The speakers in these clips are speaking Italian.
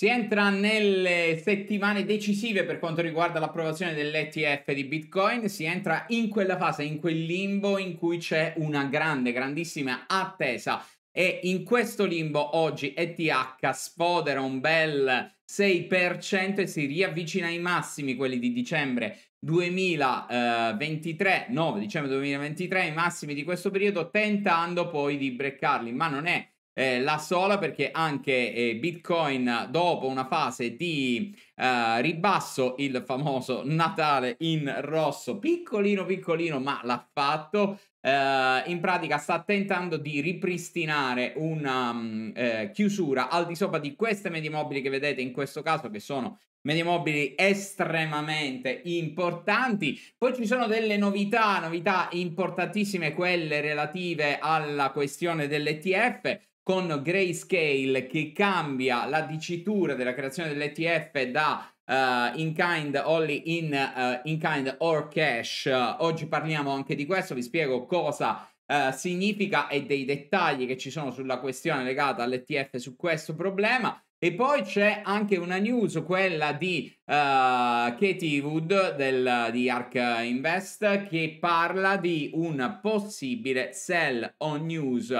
Si entra nelle settimane decisive per quanto riguarda l'approvazione dell'ETF di Bitcoin, si entra in quella fase, in quel limbo in cui c'è una grande, grandissima attesa e in questo limbo oggi ETH sfodera un bel 6% e si riavvicina ai massimi, quelli di dicembre 2023, 9 dicembre 2023, i massimi di questo periodo, tentando poi di breccarli, ma non è eh, la sola perché anche eh, Bitcoin dopo una fase di eh, ribasso, il famoso Natale in rosso, piccolino piccolino ma l'ha fatto, eh, in pratica sta tentando di ripristinare una um, chiusura al di sopra di queste medie mobili che vedete in questo caso che sono medie mobili estremamente importanti. Poi ci sono delle novità, novità importantissime, quelle relative alla questione dell'ETF con Grayscale che cambia la dicitura della creazione dell'ETF da Uh, in kind, only in, uh, in kind or cash. Uh, oggi parliamo anche di questo, vi spiego cosa eh, significa e dei dettagli che ci sono sulla questione legata all'ETF su questo problema. E poi c'è anche una news, quella di Katie Wood del, di Arc Invest, che parla di un possibile sell on news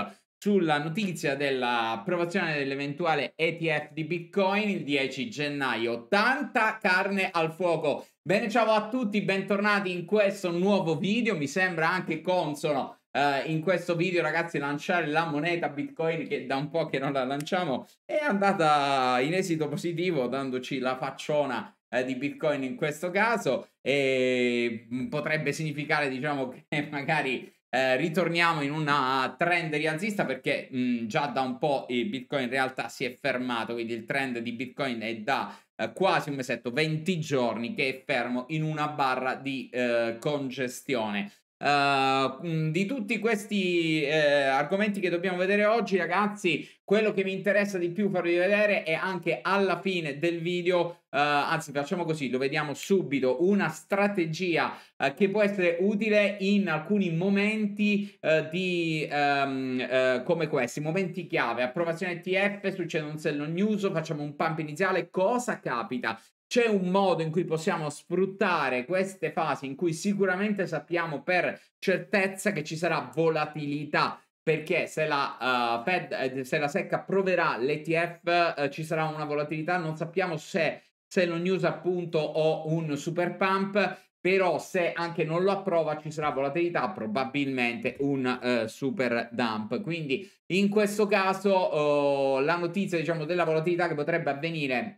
sulla notizia dell'approvazione dell'eventuale ETF di Bitcoin il 10 gennaio. Tanta carne al fuoco. Bene, ciao a tutti, bentornati in questo nuovo video. Mi sembra anche consono eh, in questo video, ragazzi, lanciare la moneta Bitcoin che da un po' che non la lanciamo è andata in esito positivo, dandoci la facciona eh, di Bitcoin in questo caso e mm, potrebbe significare diciamo che magari eh, ritorniamo in una trend rialzista perché mh, già da un po' il Bitcoin in realtà si è fermato, quindi il trend di Bitcoin è da eh, quasi un mesetto, 20 giorni che è fermo in una barra di eh, congestione. Uh, di tutti questi eh, argomenti che dobbiamo vedere oggi, ragazzi, quello che mi interessa di più farvi vedere è anche alla fine del video. Uh, anzi, facciamo così: lo vediamo subito. Una strategia uh, che può essere utile in alcuni momenti di, um, come questi, momenti chiave. Approvazione TF, succede un sell on news, facciamo un pump iniziale. Cosa capita? C'è un modo in cui possiamo sfruttare queste fasi in cui sicuramente sappiamo per certezza che ci sarà volatilità, perché se la, uh, Fed, eh, se la SEC approverà l'ETF uh, eh, ci sarà una volatilità, non sappiamo se, se lo news appunto o un super pump, però se anche non lo approva ci sarà volatilità, probabilmente un uh, super dump. Quindi in questo caso uh, la notizia diciamo, della volatilità che potrebbe avvenire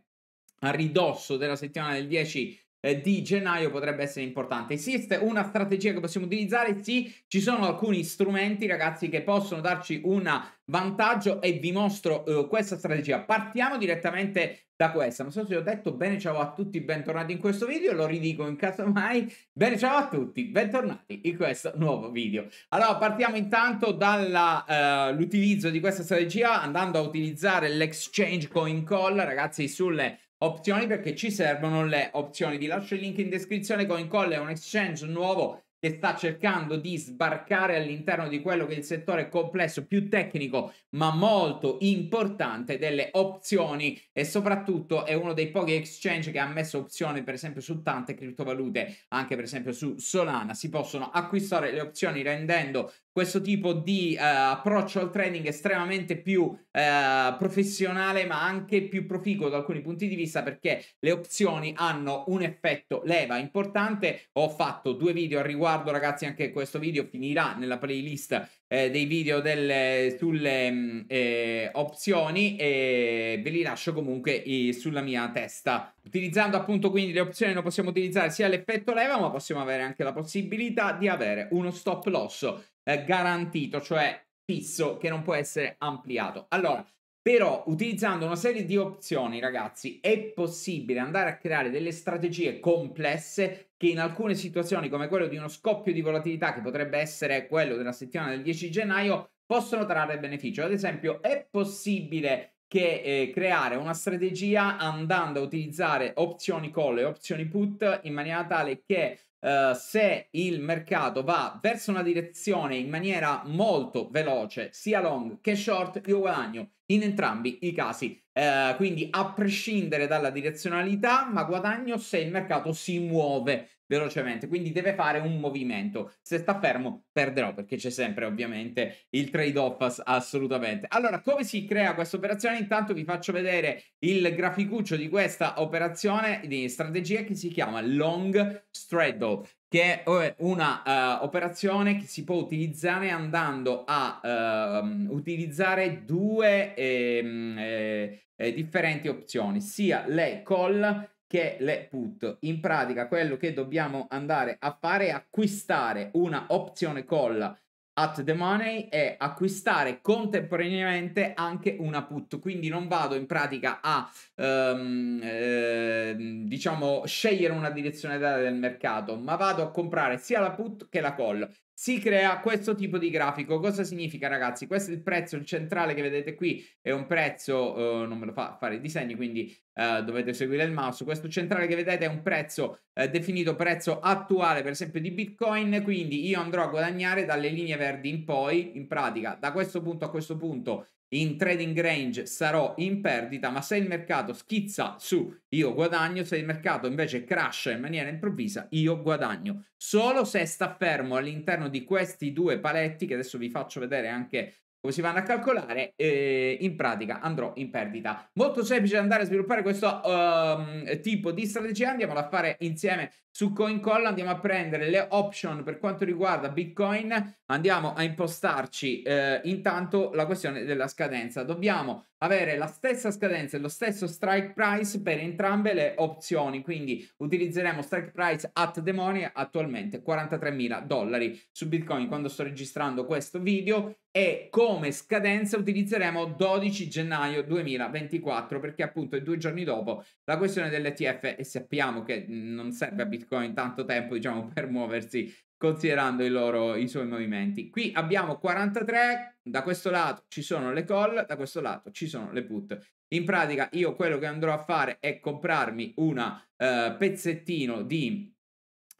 a ridosso della settimana del 10 eh, di gennaio potrebbe essere importante. Esiste una strategia che possiamo utilizzare? Sì, ci sono alcuni strumenti, ragazzi, che possono darci un vantaggio e vi mostro uh, questa strategia. Partiamo direttamente da questa. Non so se ho detto bene, ciao a tutti, bentornati in questo video, lo ridico in caso mai. Bene, ciao a tutti, bentornati in questo nuovo video. Allora, partiamo intanto dall'utilizzo eh, uh, di questa strategia andando a utilizzare l'exchange coin call, ragazzi, sulle opzioni perché ci servono le opzioni. Vi lascio il link in descrizione. CoinCall è un exchange nuovo che sta cercando di sbarcare all'interno di quello che è il settore complesso, più tecnico, ma molto importante delle opzioni e soprattutto è uno dei pochi exchange che ha messo opzioni per esempio su tante criptovalute, anche per esempio su Solana. Si possono acquistare le opzioni rendendo questo tipo di uh, approccio al training estremamente più uh, professionale ma anche più proficuo da alcuni punti di vista perché le opzioni hanno un effetto leva importante ho fatto due video al riguardo ragazzi anche questo video finirà nella playlist eh, dei video delle, sulle mm, eh, opzioni e ve li lascio comunque eh, sulla mia testa. Utilizzando appunto quindi le opzioni noi possiamo utilizzare sia l'effetto leva ma possiamo avere anche la possibilità di avere uno stop loss eh, garantito, cioè fisso che non può essere ampliato. Allora, però utilizzando una serie di opzioni, ragazzi, è possibile andare a creare delle strategie complesse che in alcune situazioni, come quello di uno scoppio di volatilità, che potrebbe essere quello della settimana del 10 gennaio, possono trarre beneficio. Ad esempio, è possibile che eh, creare una strategia andando a utilizzare opzioni call e opzioni put in maniera tale che eh, se il mercato va verso una direzione in maniera molto veloce, sia long che short, io guadagno in entrambi i casi. Uh, quindi a prescindere dalla direzionalità, ma guadagno se il mercato si muove velocemente, quindi deve fare un movimento. Se sta fermo perderò perché c'è sempre ovviamente il trade-off assolutamente. Allora, come si crea questa operazione? Intanto vi faccio vedere il graficuccio di questa operazione di strategia che si chiama Long Straddle che è oh, una uh, operazione che si può utilizzare andando a uh, utilizzare due ehm, eh, eh, differenti opzioni, sia le call che le put. In pratica quello che dobbiamo andare a fare è acquistare una opzione call at the money e acquistare contemporaneamente anche una put quindi non vado in pratica a um, eh, diciamo scegliere una direzione del mercato ma vado a comprare sia la put che la call si crea questo tipo di grafico. Cosa significa, ragazzi? Questo è il prezzo, il centrale che vedete qui è un prezzo, eh, non me lo fa fare i disegni, quindi eh, dovete seguire il mouse. Questo centrale che vedete è un prezzo eh, definito prezzo attuale, per esempio, di Bitcoin. Quindi io andrò a guadagnare dalle linee verdi in poi, in pratica, da questo punto a questo punto in trading range sarò in perdita, ma se il mercato schizza su, io guadagno, se il mercato invece crasha in maniera improvvisa, io guadagno. Solo se sta fermo all'interno di questi due paletti, che adesso vi faccio vedere anche come si vanno a calcolare, eh, in pratica andrò in perdita. Molto semplice andare a sviluppare questo um, tipo di strategia, andiamo a fare insieme su CoinCall andiamo a prendere le option per quanto riguarda Bitcoin, andiamo a impostarci eh, intanto la questione della scadenza. Dobbiamo avere la stessa scadenza e lo stesso strike price per entrambe le opzioni, quindi utilizzeremo strike price at the money attualmente 43.000 dollari su Bitcoin quando sto registrando questo video e come scadenza utilizzeremo 12 gennaio 2024 perché appunto è due giorni dopo la questione dell'ETF e sappiamo che non serve a Bitcoin tanto tempo diciamo per muoversi considerando i, loro, i suoi movimenti. Qui abbiamo 43, da questo lato ci sono le call, da questo lato ci sono le put. In pratica io quello che andrò a fare è comprarmi un uh, eh, pezzettino di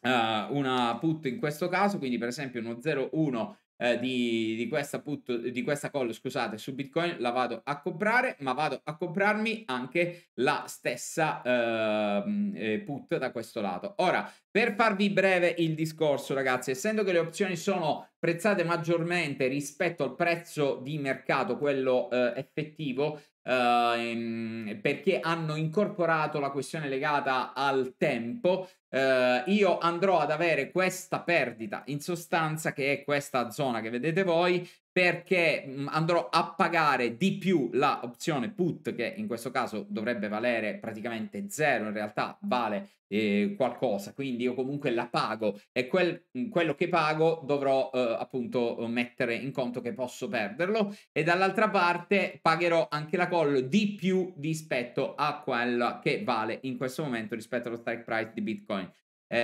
uh, una put in questo caso, quindi per esempio uno 0,1 eh, di, di, questa appunto, di questa call scusate su Bitcoin la vado a comprare ma vado a comprarmi anche la stessa ehm, eh, put da questo lato. Ora per farvi breve il discorso ragazzi essendo che le opzioni sono prezzate maggiormente rispetto al prezzo di mercato quello eh, effettivo Uh, perché hanno incorporato la questione legata al tempo. Uh, io andrò ad avere questa perdita in sostanza che è questa zona che vedete voi perché andrò a pagare di più la opzione put che in questo caso dovrebbe valere praticamente zero in realtà vale eh, qualcosa quindi io comunque la pago e quel, quello che pago dovrò eh, appunto mettere in conto che posso perderlo e dall'altra parte pagherò anche la call di più rispetto a quella che vale in questo momento rispetto allo strike price di bitcoin eh,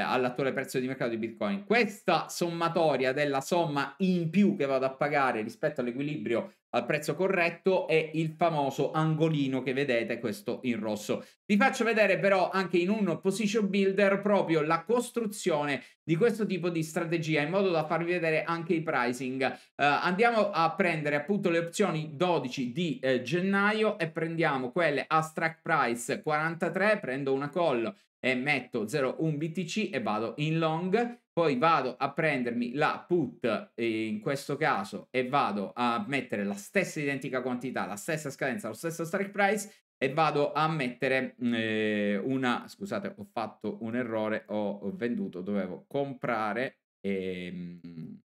all'attuale prezzo di mercato di Bitcoin. Questa sommatoria della somma in più che vado a pagare rispetto all'equilibrio al prezzo corretto è il famoso angolino che vedete, questo in rosso. Vi faccio vedere però anche in un position builder proprio la costruzione di questo tipo di strategia in modo da farvi vedere anche i pricing. Eh, andiamo a prendere appunto le opzioni 12 di eh, gennaio e prendiamo quelle a strike price 43, prendo una call e metto 0,1 BTC e vado in long, poi vado a prendermi la put eh, in questo caso e vado a mettere la stessa identica quantità, la stessa scadenza, lo stesso strike price e vado a mettere mm, eh, una, scusate ho fatto un errore, ho, venduto, dovevo comprare e ehm,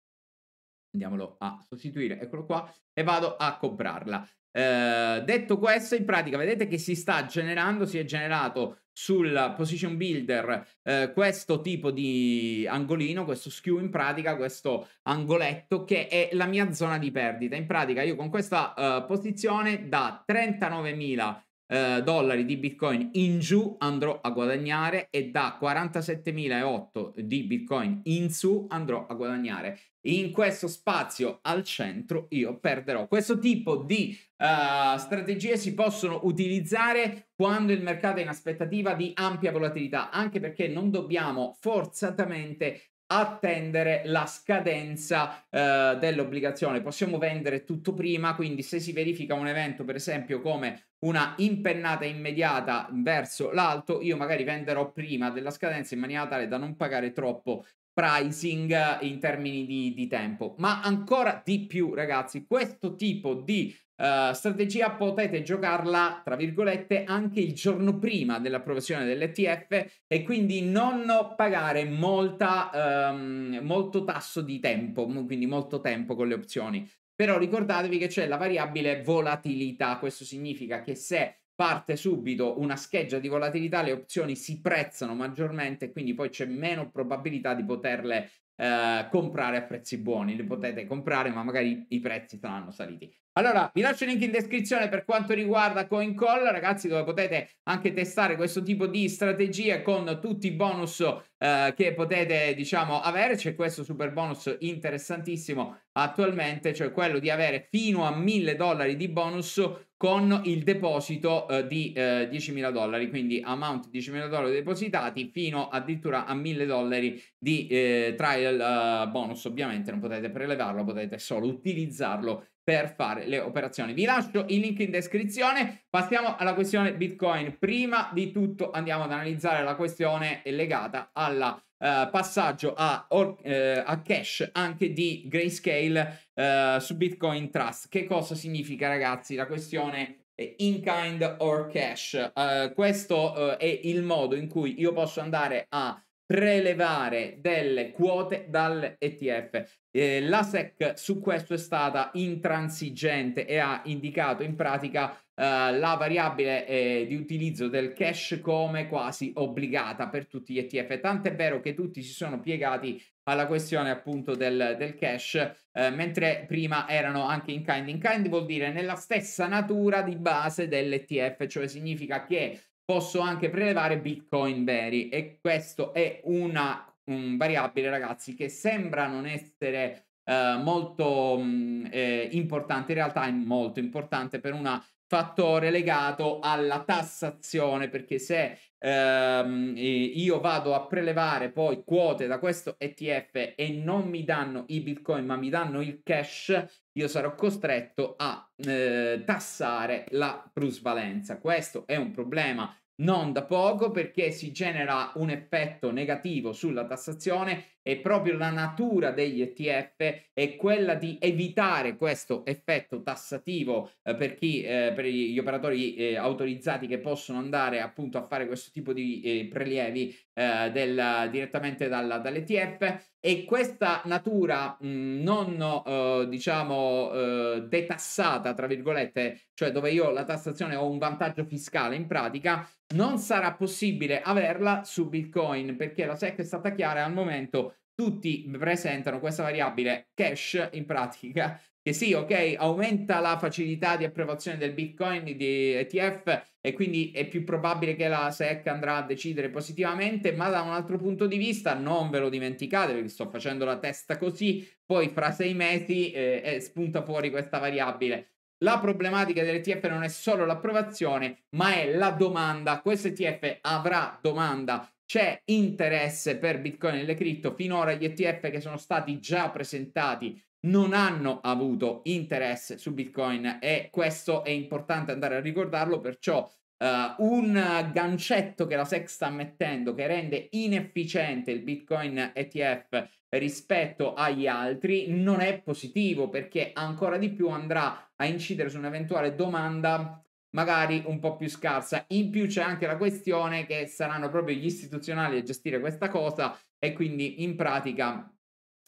andiamolo a sostituire, eccolo qua, e vado a comprarla. Eh, detto questo, in pratica vedete che si sta generando, si è generato sul position builder eh, questo tipo di angolino, questo skew in pratica, questo angoletto che è la mia zona di perdita. In pratica io con questa eh, posizione da 39.000 eh, dollari di Bitcoin in giù andrò a guadagnare e da 47.008 di Bitcoin in su andrò a guadagnare. In questo spazio al centro io perderò. Questo tipo di uh, strategie si possono utilizzare quando il mercato è in aspettativa di ampia volatilità, anche perché non dobbiamo forzatamente attendere la scadenza eh, dell'obbligazione. Possiamo vendere tutto prima, quindi se si verifica un evento, per esempio, come una impennata immediata verso l'alto, io magari venderò prima della scadenza in maniera tale da non pagare troppo pricing in termini di, di tempo. Ma ancora di più, ragazzi, questo tipo di eh, strategia potete giocarla, tra virgolette, anche il giorno prima dell'approvazione dell'ETF e quindi non pagare molta, um, molto tasso di tempo, quindi molto tempo con le opzioni. Però ricordatevi che c'è la variabile volatilità, questo significa che se parte subito una scheggia di volatilità, le opzioni si prezzano maggiormente, quindi poi c'è meno probabilità di poterle eh, comprare a prezzi buoni, li potete comprare ma magari i prezzi saranno saliti. Allora, vi lascio il link in descrizione per quanto riguarda CoinCall, ragazzi, dove potete anche testare questo tipo di strategie con tutti i bonus eh, che potete, diciamo, avere. C'è questo super bonus interessantissimo attualmente, cioè quello di avere fino a 1000 dollari di bonus con il deposito eh, di eh, 10.000 dollari, quindi amount 10.000 dollari depositati fino addirittura a 1.000 dollari di eh, trial eh, bonus, ovviamente non potete prelevarlo, potete solo utilizzarlo per fare le operazioni. Vi lascio il link in descrizione, passiamo alla questione Bitcoin. Prima di tutto andiamo ad analizzare la questione legata alla eh, passaggio a, or, eh, a, cash anche di Grayscale eh, su Bitcoin Trust. Che cosa significa ragazzi? La questione in kind or cash. Eh, questo eh, è il modo in cui io posso andare a prelevare delle quote dall'ETF. Eh, la SEC su questo è stata intransigente e ha indicato in pratica Uh, la variabile eh, di utilizzo del cash come quasi obbligata per tutti gli ETF. Tant'è vero che tutti si sono piegati alla questione appunto del, del cash, eh, mentre prima erano anche in kind. In kind vuol dire nella stessa natura di base dell'ETF, cioè significa che posso anche prelevare bitcoin veri e questo è una un variabile ragazzi che sembra non essere eh, molto mh, mm, eh, importante in realtà è molto importante per un fattore legato alla tassazione perché se ehm, io vado a prelevare poi quote da questo ETF e non mi danno i bitcoin ma mi danno il cash io sarò costretto a eh, tassare la plusvalenza. Questo è un problema non da poco perché si genera un effetto negativo sulla tassazione e proprio la natura degli ETF è quella di evitare questo effetto tassativo eh, per, chi, eh, per gli operatori eh, autorizzati che possono andare appunto a fare questo tipo di eh, prelievi eh, del, direttamente dalla, dall'ETF e questa natura mh, mhmm, non, eh, diciamo, eh, detassata, tra virgolette, cioè dove io la tassazione ho un vantaggio fiscale in pratica, non sarà possibile averla su Bitcoin perché la SEC è stata chiara al momento tutti presentano questa variabile cash in pratica che sì, ok, aumenta la facilità di approvazione del Bitcoin di ETF e quindi è più probabile che la SEC andrà a decidere positivamente, ma da un altro punto di vista non ve lo dimenticate perché sto facendo la testa così, poi fra sei mesi eh, eh spunta fuori questa variabile. La problematica dell'ETF non è solo l'approvazione, ma è la domanda. Questo ETF avrà domanda c'è interesse per Bitcoin e le cripto. Finora gli ETF che sono stati già presentati non hanno avuto interesse su Bitcoin e questo è importante andare a ricordarlo, perciò uh, un gancetto che la SEC sta mettendo che rende inefficiente il Bitcoin ETF rispetto agli altri non è positivo perché ancora di più andrà a incidere su un'eventuale domanda magari un po' più scarsa. In più c'è anche la questione che saranno proprio gli istituzionali a gestire questa cosa e quindi in pratica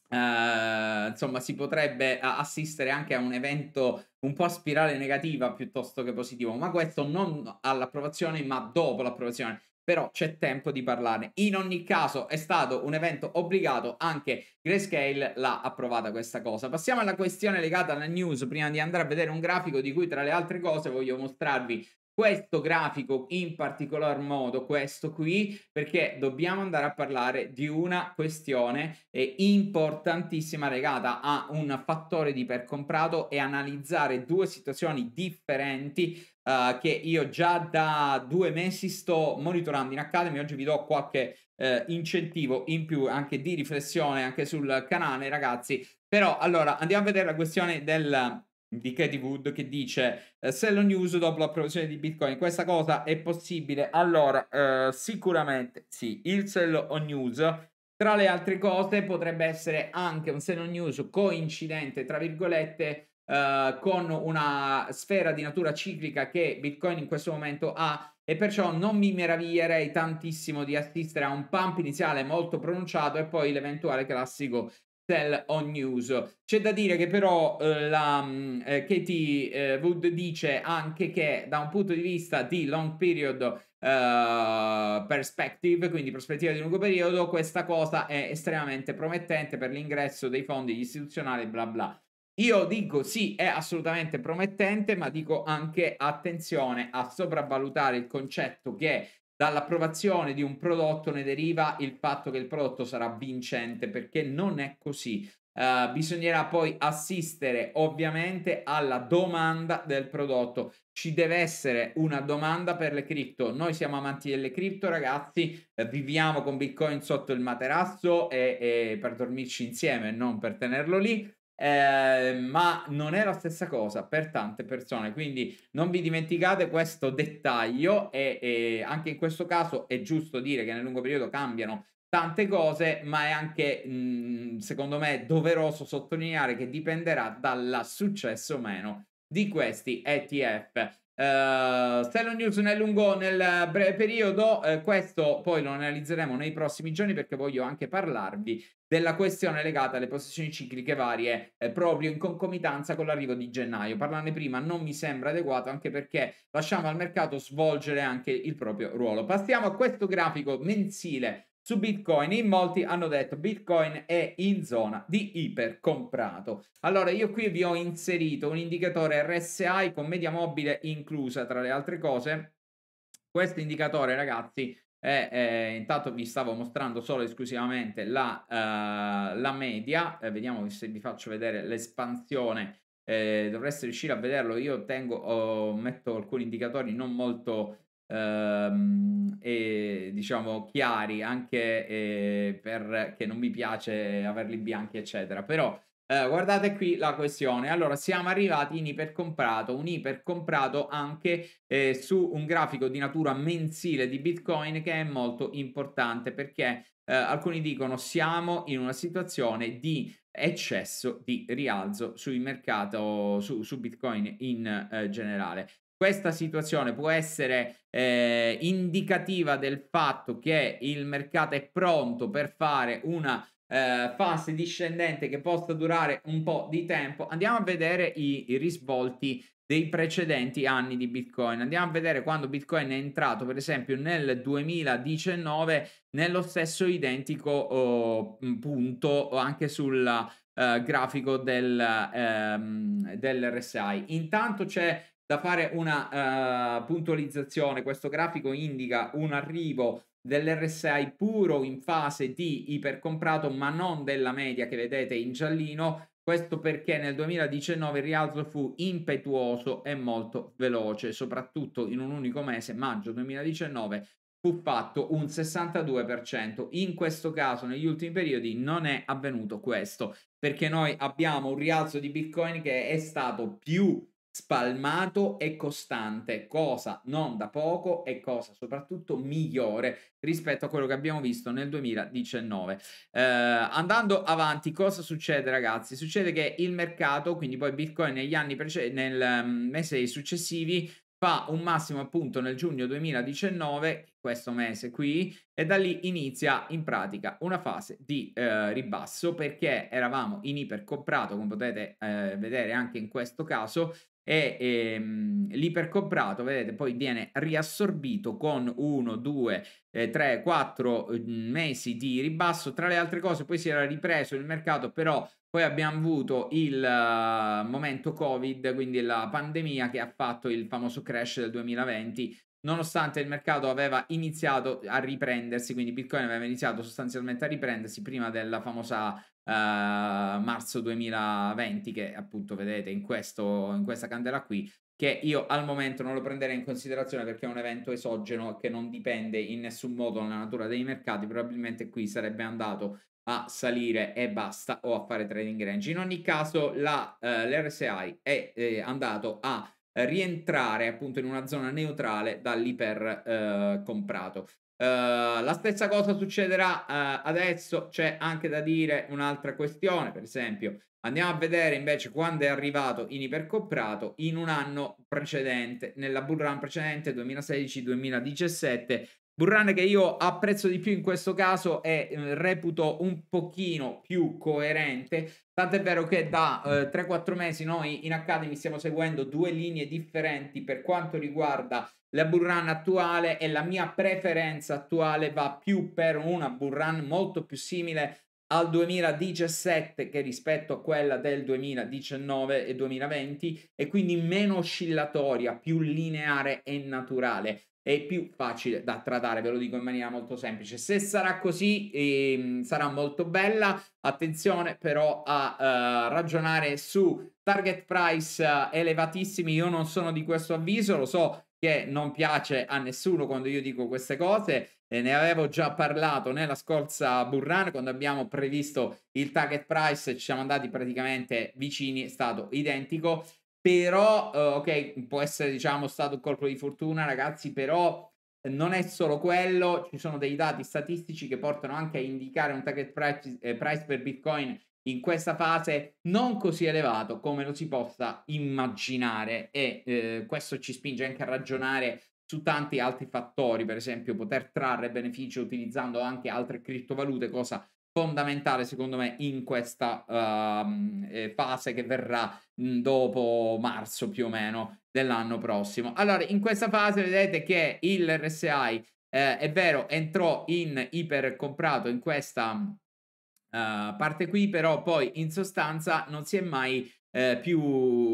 eh, insomma, si potrebbe assistere anche a un evento un po' a spirale negativa piuttosto che positivo, ma questo non all'approvazione, ma dopo l'approvazione. Però c'è tempo di parlarne. In ogni caso è stato un evento obbligato, anche Grayscale l'ha approvata questa cosa. Passiamo alla questione legata alla news, prima di andare a vedere un grafico di cui tra le altre cose voglio mostrarvi questo grafico in particolar modo, questo qui, perché dobbiamo andare a parlare di una questione eh, importantissima legata a un fattore di percomprato e analizzare due situazioni differenti Uh, che io già da due mesi sto monitorando in Academy. Oggi vi do qualche uh, incentivo in più anche di riflessione anche sul canale, ragazzi. Però allora andiamo a vedere la questione del di Katie Wood che dice eh, se lo News dopo l'approvazione di Bitcoin questa cosa è possibile? Allora eh, sicuramente sì il Sello News tra le altre cose potrebbe essere anche un Sello News coincidente tra virgolette eh, con una sfera di natura ciclica che Bitcoin in questo momento ha e perciò non mi meraviglierei tantissimo di assistere a un pump iniziale molto pronunciato e poi l'eventuale classico sell on news. C'è da dire che però eh, la, mm, eh, Katie eh, Wood dice anche che da un punto di vista di long period Uh, perspective, quindi prospettiva di lungo periodo, questa cosa è estremamente promettente per l'ingresso dei fondi istituzionali, bla bla. Io dico sì, è assolutamente promettente, ma dico anche attenzione a sopravvalutare il concetto che dall'approvazione di un prodotto ne deriva il fatto che il prodotto sarà vincente perché non è così. Uh, bisognerà poi assistere ovviamente alla domanda del prodotto. Ci deve essere una domanda per le cripto. Noi siamo amanti delle cripto, ragazzi. Eh, viviamo con Bitcoin sotto il materasso e, e per dormirci insieme, non per tenerlo lì eh, ma non è la stessa cosa per tante persone, quindi non vi dimenticate questo dettaglio e, e anche in questo caso è giusto dire che nel lungo periodo cambiano tante cose, ma è anche mh, mm, secondo me doveroso sottolineare che dipenderà dal successo o meno di questi ETF. Uh, eh, Stello News nel lungo, nel breve periodo, uh, questo poi lo analizzeremo nei prossimi giorni perché voglio anche parlarvi della questione legata alle posizioni cicliche varie eh, proprio in concomitanza con l'arrivo di gennaio. Parlarne prima non mi sembra adeguato anche perché lasciamo al mercato svolgere anche il proprio ruolo. Passiamo a questo grafico mensile su Bitcoin. In molti hanno detto Bitcoin è in zona di ipercomprato. Allora io qui vi ho inserito un indicatore RSI con media mobile inclusa tra le altre cose. Questo indicatore ragazzi è, è intanto vi stavo mostrando solo esclusivamente la, uh, la media, eh, vediamo se vi faccio vedere l'espansione. Eh, dovreste riuscire a vederlo. Io tengo, oh, metto alcuni indicatori non molto ehm, e diciamo chiari anche eh, perché non mi piace averli bianchi eccetera però eh, guardate qui la questione allora siamo arrivati in ipercomprato un ipercomprato anche eh, su un grafico di natura mensile di bitcoin che è molto importante perché eh, alcuni dicono siamo in una situazione di eccesso di rialzo sul mercato su, su bitcoin in eh, generale questa situazione può essere eh, indicativa del fatto che il mercato è pronto per fare una eh, fase discendente che possa durare un po' di tempo. Andiamo a vedere i, i risvolti dei precedenti anni di Bitcoin. Andiamo a vedere quando Bitcoin è entrato, per esempio, nel 2019 nello stesso identico oh, punto anche sul eh, grafico del, ehm, dell'RSI. Intanto c'è da fare una uh, puntualizzazione, questo grafico indica un arrivo dell'RSI puro in fase di ipercomprato, ma non della media che vedete in giallino. Questo perché nel 2019 il rialzo fu impetuoso e molto veloce, soprattutto in un unico mese, maggio 2019, fu fatto un 62%. In questo caso, negli ultimi periodi, non è avvenuto questo, perché noi abbiamo un rialzo di Bitcoin che è stato più spalmato e costante, cosa non da poco e cosa soprattutto migliore rispetto a quello che abbiamo visto nel 2019. Eh, andando avanti, cosa succede ragazzi? Succede che il mercato, quindi poi Bitcoin negli anni precedenti, nel mm, mese successivi fa un massimo appunto nel giugno 2019, questo mese qui, e da lì inizia in pratica una fase di eh, ribasso perché eravamo in ipercomprato, come potete eh, vedere anche in questo caso, e ehm, l'ipercoprato, vedete, poi viene riassorbito con 1, 2, 3, 4 mesi di ribasso. Tra le altre cose, poi si era ripreso il mercato, però poi abbiamo avuto il uh, momento Covid, quindi la pandemia che ha fatto il famoso crash del 2020 nonostante il mercato aveva iniziato a riprendersi, quindi Bitcoin aveva iniziato sostanzialmente a riprendersi prima della famosa uh, marzo 2020, che appunto vedete in, questo, in questa candela qui, che io al momento non lo prenderei in considerazione perché è un evento esogeno che non dipende in nessun modo dalla natura dei mercati, probabilmente qui sarebbe andato a salire e basta o a fare trading range. In ogni caso la, uh, eh, l'RSI è eh, andato a rientrare appunto in una zona neutrale dall'iper eh, comprato. Uh, la stessa cosa succederà uh, adesso, c'è anche da dire un'altra questione, per esempio andiamo a vedere invece quando è arrivato in ipercomprato in un anno precedente, nella bull run precedente 2016-2017 Burrane che io apprezzo di più in questo caso e eh, reputo un pochino più coerente, tant'è vero che da eh, 3-4 mesi noi in Academy stiamo seguendo due linee differenti per quanto riguarda la Burran attuale e la mia preferenza attuale va più per una Burran molto più simile al 2017 che rispetto a quella del 2019 e 2020 e quindi meno oscillatoria, più lineare e naturale è più facile da tradare, ve lo dico in maniera molto semplice. Se sarà così, ehm, sarà molto bella. Attenzione però a eh, ragionare su target price eh, elevatissimi. Io non sono di questo avviso, lo so che non piace a nessuno quando io dico queste cose. Eh, ne avevo già parlato nella scorsa run, quando abbiamo previsto il target price, ci siamo andati praticamente vicini, è stato identico però, eh, ok, può essere diciamo stato un colpo di fortuna, ragazzi, però non è solo quello, ci sono dei dati statistici che portano anche a indicare un target price, eh, price per Bitcoin in questa fase non così elevato come lo si possa immaginare e eh, questo ci spinge anche a ragionare su tanti altri fattori, per esempio poter trarre beneficio utilizzando anche altre criptovalute, cosa fondamentale secondo me in questa uh, fase che verrà dopo marzo più o meno dell'anno prossimo. Allora, in questa fase vedete che il RSI eh, è vero, entrò in ipercomprato in questa uh, parte qui, però poi in sostanza non si è mai eh, più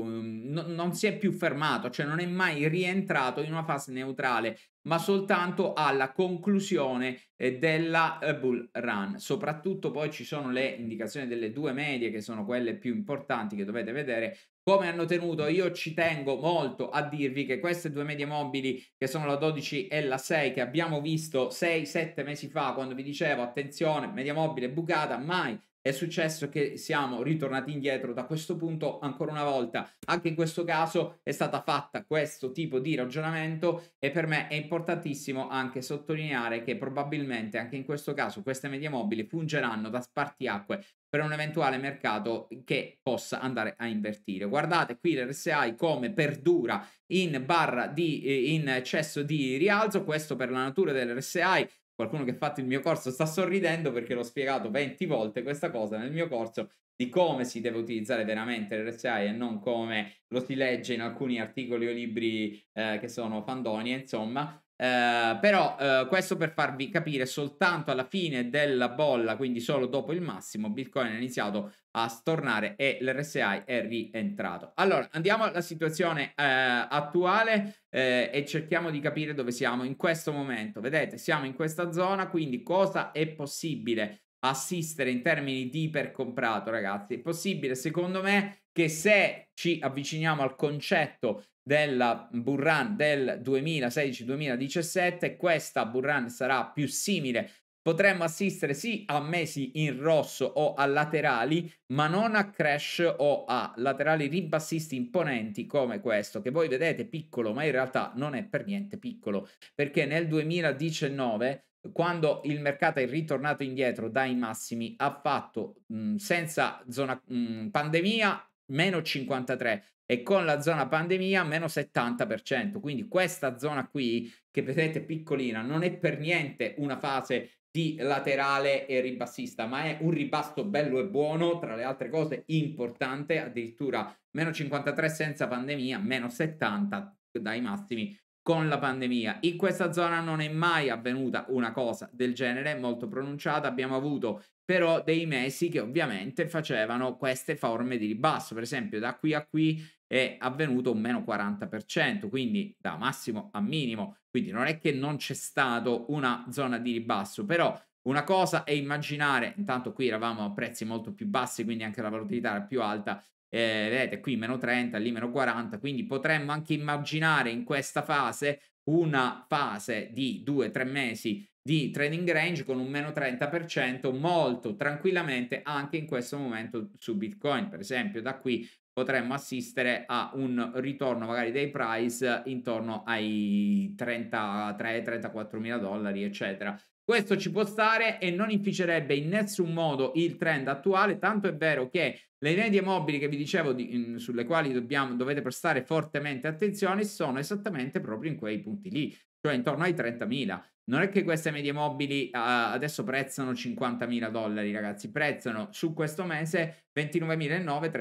no, non si è più fermato, cioè non è mai rientrato in una fase neutrale ma soltanto alla conclusione eh, della eh, bull run. Soprattutto poi ci sono le indicazioni delle due medie che sono quelle più importanti che dovete vedere come hanno tenuto. Io ci tengo molto a dirvi che queste due medie mobili, che sono la 12 e la 6, che abbiamo visto 6-7 mesi fa, quando vi dicevo attenzione, media mobile bucata, mai è successo che siamo ritornati indietro da questo punto ancora una volta. Anche in questo caso è stata fatta questo tipo di ragionamento e per me è importantissimo anche sottolineare che probabilmente anche in questo caso queste medie mobili fungeranno da spartiacque per un eventuale mercato che possa andare a invertire. Guardate qui l'RSI come perdura in barra di eh, in eccesso di rialzo, questo per la natura dell'RSI qualcuno che ha fatto il mio corso sta sorridendo perché l'ho spiegato 20 volte questa cosa nel mio corso di come si deve utilizzare veramente l'RSI e non come lo si legge in alcuni articoli o libri eh, che sono fandonie, insomma, eh, però eh, questo per farvi capire soltanto alla fine della bolla, quindi solo dopo il massimo, Bitcoin ha iniziato a stornare e l'RSI è rientrato. Allora, andiamo alla situazione eh, attuale eh, e cerchiamo di capire dove siamo in questo momento. Vedete, siamo in questa zona, quindi cosa è possibile assistere in termini di ipercomprato, ragazzi? È possibile, secondo me, che se ci avviciniamo al concetto della Burran del 2016-2017, questa Burran sarà più simile. Potremmo assistere sì a mesi in rosso o a laterali, ma non a crash o a laterali ribassisti imponenti come questo, che voi vedete piccolo, ma in realtà non è per niente piccolo, perché nel 2019 quando il mercato è ritornato indietro dai massimi ha fatto mh, senza zona mh, pandemia meno 53 e con la zona pandemia meno 70%. Quindi questa zona qui, che vedete piccolina, non è per niente una fase di laterale e ribassista, ma è un ribasso bello e buono, tra le altre cose importante, addirittura meno 53 senza pandemia, meno 70 dai massimi con la pandemia. In questa zona non è mai avvenuta una cosa del genere molto pronunciata, abbiamo avuto però dei mesi che ovviamente facevano queste forme di ribasso, per esempio da qui a qui è avvenuto un meno 40%, quindi da massimo a minimo, quindi non è che non c'è stato una zona di ribasso, però una cosa è immaginare, intanto qui eravamo a prezzi molto più bassi, quindi anche la volatilità era più alta, eh, vedete qui meno 30, lì meno 40, quindi potremmo anche immaginare in questa fase una fase di 2-3 mesi di trading range con un meno 30% molto tranquillamente anche in questo momento su Bitcoin, per esempio da qui potremmo assistere a un ritorno magari dei price intorno ai 33-34 mila dollari, eccetera. Questo ci può stare e non inficerebbe in nessun modo il trend attuale, tanto è vero che le medie mobili che vi dicevo, di, in, mm, sulle quali dobbiamo, dovete prestare fortemente attenzione, sono esattamente proprio in quei punti lì cioè intorno ai 30.000. Non è che queste medie mobili uh, adesso prezzano 50.000 dollari, ragazzi, prezzano su questo mese 29.900,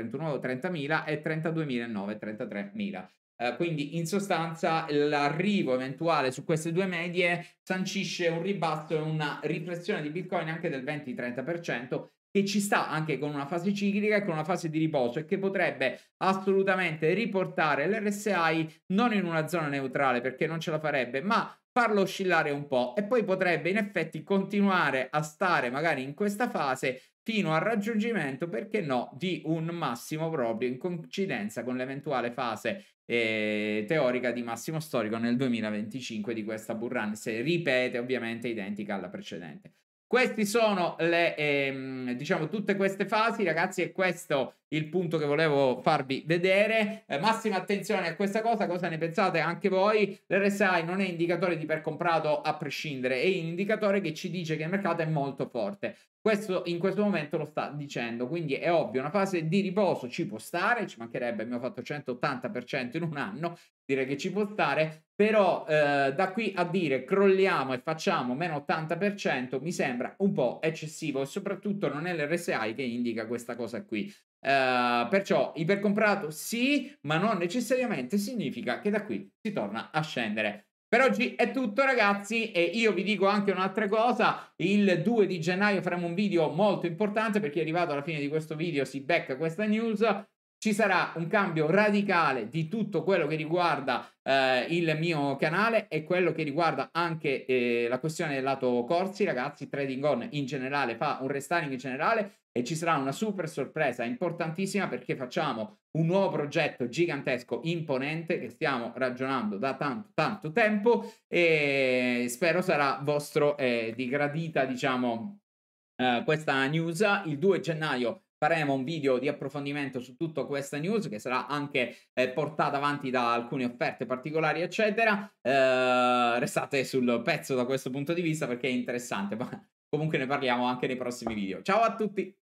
31.000, e 32.900, 33.000. Uh, quindi in sostanza l'arrivo eventuale su queste due medie sancisce un ribasso e una riflessione di Bitcoin anche del 20-30% che ci sta anche con una fase ciclica e con una fase di riposo e che potrebbe assolutamente riportare l'RSI non in una zona neutrale perché non ce la farebbe, ma farlo oscillare un po' e poi potrebbe in effetti continuare a stare magari in questa fase fino al raggiungimento, perché no, di un massimo proprio in coincidenza con l'eventuale fase eh, teorica di massimo storico nel 2025 di questa bull run, se ripete ovviamente identica alla precedente. Queste sono le, ehm, diciamo, tutte queste fasi, ragazzi, e questo è il punto che volevo farvi vedere. Eh, massima attenzione a questa cosa, cosa ne pensate anche voi? L'RSI non è indicatore di per comprato a prescindere, è un indicatore che ci dice che il mercato è molto forte. Questo in questo momento lo sta dicendo, quindi è ovvio, una fase di riposo ci può stare, ci mancherebbe, abbiamo fatto 180% in un anno, direi che ci può stare, però eh, da qui a dire crolliamo e facciamo meno 80% mi sembra un po' eccessivo e soprattutto non è l'RSI che indica questa cosa qui. Uh, perciò ipercomprato sì, ma non necessariamente significa che da qui si torna a scendere. Per oggi è tutto ragazzi e io vi dico anche un'altra cosa, il 2 di gennaio faremo un video molto importante perché arrivato alla fine di questo video si becca questa news ci sarà un cambio radicale di tutto quello che riguarda eh, il mio canale e quello che riguarda anche eh, la questione del lato corsi, ragazzi, trading on in generale fa un restyling in generale e ci sarà una super sorpresa importantissima perché facciamo un nuovo progetto gigantesco, imponente che stiamo ragionando da tanto tanto tempo e spero sarà vostro eh, di gradita, diciamo, eh, questa news. Il 2 gennaio faremo un video di approfondimento su tutta questa news che sarà anche eh, portata avanti da alcune offerte particolari eccetera eh, restate sul pezzo da questo punto di vista perché è interessante ma comunque ne parliamo anche nei prossimi video ciao a tutti